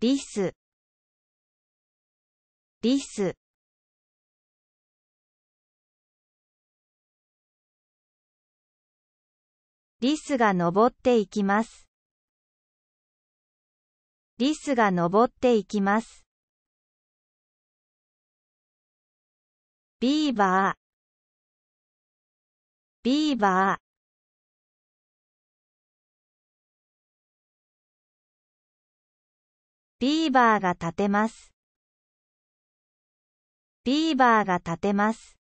リスリスリスが登っていきますリスが登っていきますビーバービーバービーバーが立てます。ビーバーが立てます。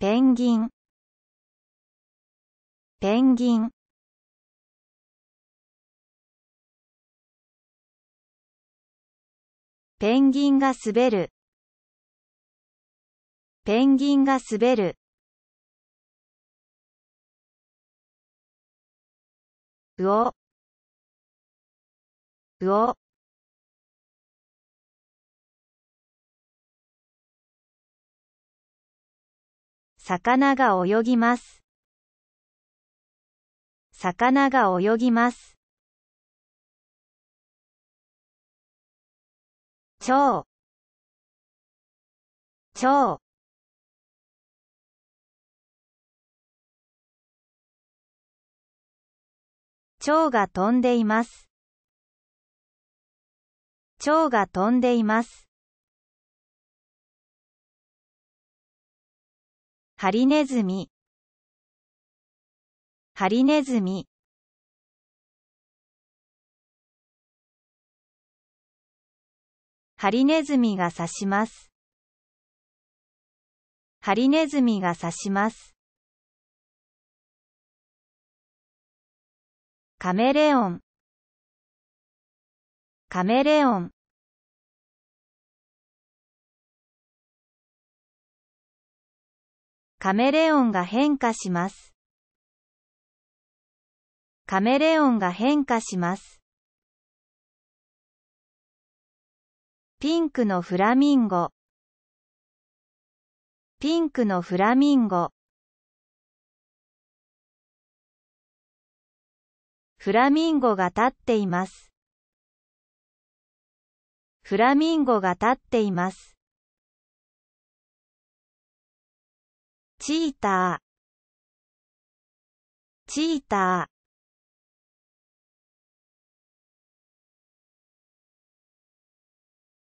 ペンギンペンギンペンギンが滑るペンギンが滑るうおうお魚が泳ぎます。魚が泳ぎます。蝶蝶蝶が飛んでいます。蝶が飛んでいます。ハリネズミハリネズミハリネズミが刺します。ハリネズミが刺します。カメレオンカメレオンカメレオンが変化しますカメレオンが変化しますピンクのフラミンゴピンクのフラミンゴフラミンゴが立っています。フラミンゴが立っています。チーター、チーター。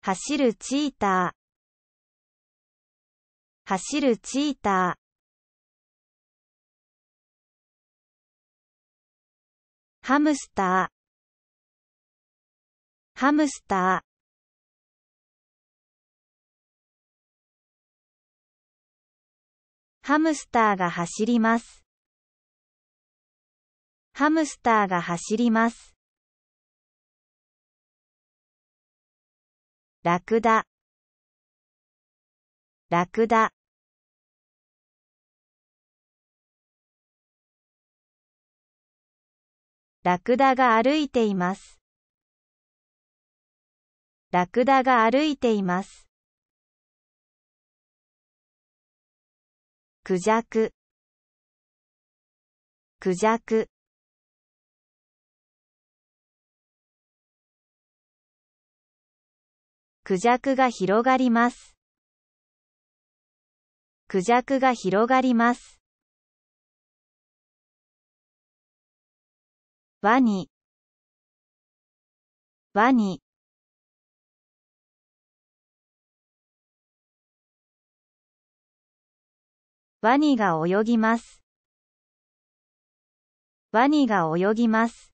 走るチーター、走るチーター。ハムスターハムスターハムスターが走ります。ハムスターが走ります。ラクダラクダラクダが歩いています。ラクダが歩いています。クジャククジャククジャクが広がります。クジャクが広がります。ワニワニワニが泳ぎます。ワニが泳ぎます。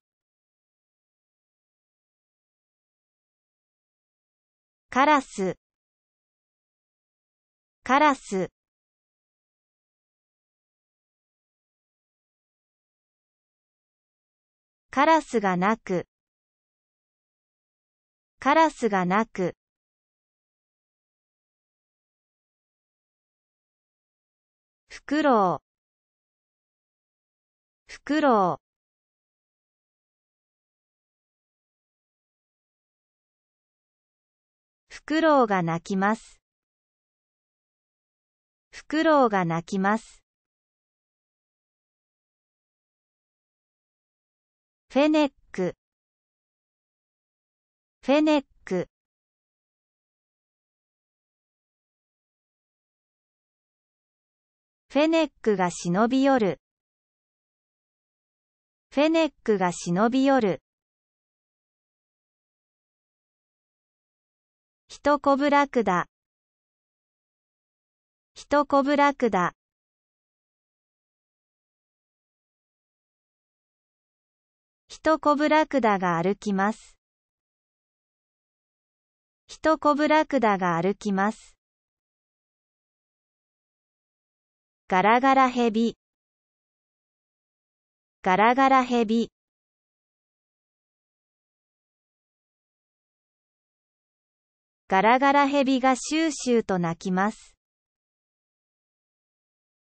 カラスカラスカラスがなく、カラスがなく。フクロウ。フクロウ。フクロウが鳴きます。フクロウが鳴きます。フェネックフェネックフェネックが忍び寄るフェネックが忍び寄るヒトコブラクダヒトコブラクダヒトコブラクダが歩きます。ヒトコブラクダが歩きます。ガラガラヘビガラガラヘビガラガラヘビがシューシューと鳴きます。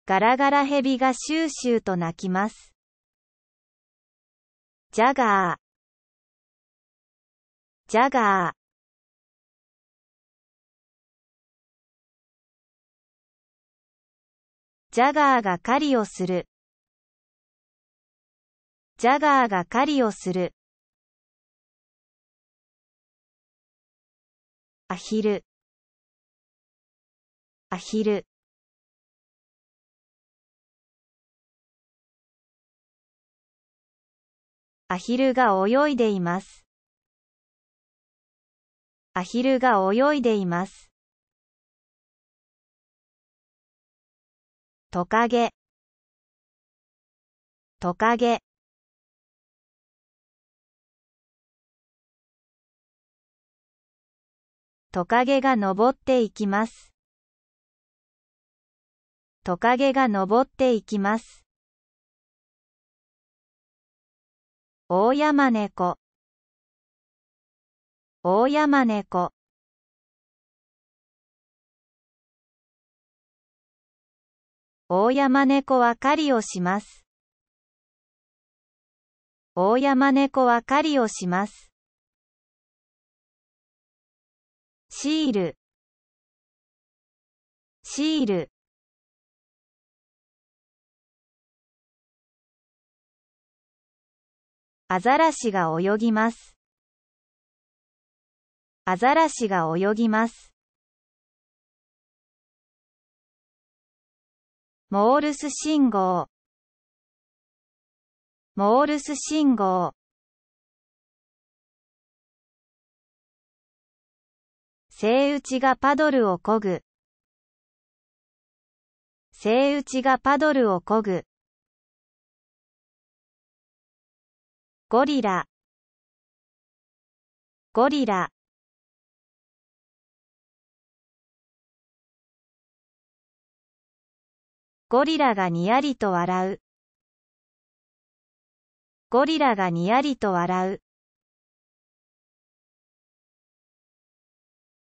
ガラガラヘビがシューシューと鳴きます。ジャガー、ジャガー。ジャガーが狩りをする。ジャガーが狩りをする。アヒル、アヒル。アヒルが泳いでいます。アヒルが泳いでいます。トカゲトカゲトカゲが登っていきます。トカゲが登っていきます。大山猫大山猫大山猫は狩りをします。大山猫は狩りをします。シールシールアザラシが泳ぎます。アザラシが泳ぎます。モールス信号モールス信号セイウチがパドルをこぐセイウチがパドルをこぐゴリラゴリラゴリラがにやりと笑うゴリラがにやりと笑う